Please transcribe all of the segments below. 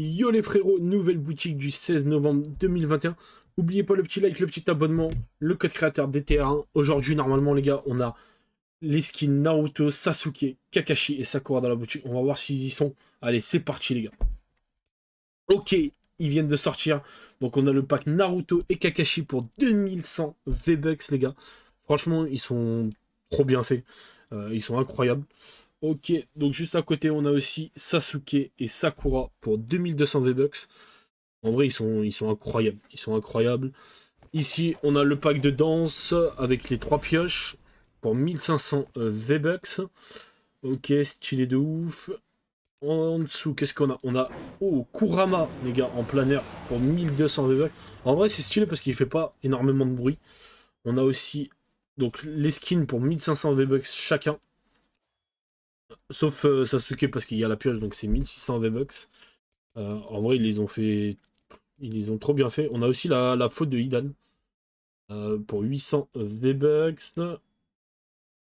Yo les frérots, nouvelle boutique du 16 novembre 2021. N'oubliez pas le petit like, le petit abonnement, le code créateur DT1. Aujourd'hui, normalement, les gars, on a les skins Naruto, Sasuke, Kakashi et Sakura dans la boutique. On va voir s'ils y sont. Allez, c'est parti, les gars. Ok, ils viennent de sortir. Donc, on a le pack Naruto et Kakashi pour 2100 V-Bucks, les gars. Franchement, ils sont trop bien faits. Euh, ils sont incroyables. Ok, donc juste à côté, on a aussi Sasuke et Sakura pour 2200 V-Bucks. En vrai, ils sont, ils sont incroyables. Ils sont incroyables. Ici, on a le pack de danse avec les trois pioches pour 1500 euh, V-Bucks. Ok, stylé de ouf. En dessous, qu'est-ce qu'on a On a oh, Kurama, les gars, en plein air pour 1200 V-Bucks. En vrai, c'est stylé parce qu'il fait pas énormément de bruit. On a aussi donc les skins pour 1500 V-Bucks chacun. Sauf se euh, Sasuke parce qu'il y a la pioche, donc c'est 1600 V-Bucks. Euh, en vrai, ils les ont fait. Ils les ont trop bien fait. On a aussi la, faute de Idan. Euh, pour 800 V-Bucks.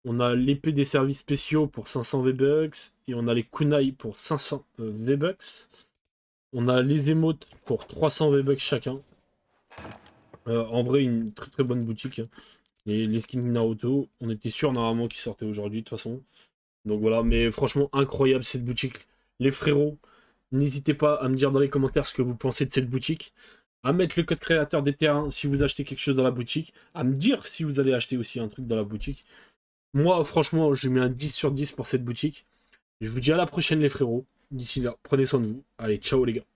On a l'épée des services spéciaux pour 500 V-Bucks. Et on a les kunai pour 500 V-Bucks. On a les émotes pour 300 V-Bucks chacun. en vrai, une très très bonne boutique. Hein. Les, les skins Naruto, on était sûr normalement qu'ils sortaient aujourd'hui de toute façon. Donc voilà, mais franchement, incroyable cette boutique. Les frérots, n'hésitez pas à me dire dans les commentaires ce que vous pensez de cette boutique. À mettre le code créateur des terrains si vous achetez quelque chose dans la boutique. À me dire si vous allez acheter aussi un truc dans la boutique. Moi, franchement, je mets un 10 sur 10 pour cette boutique. Je vous dis à la prochaine, les frérots. D'ici là, prenez soin de vous. Allez, ciao les gars.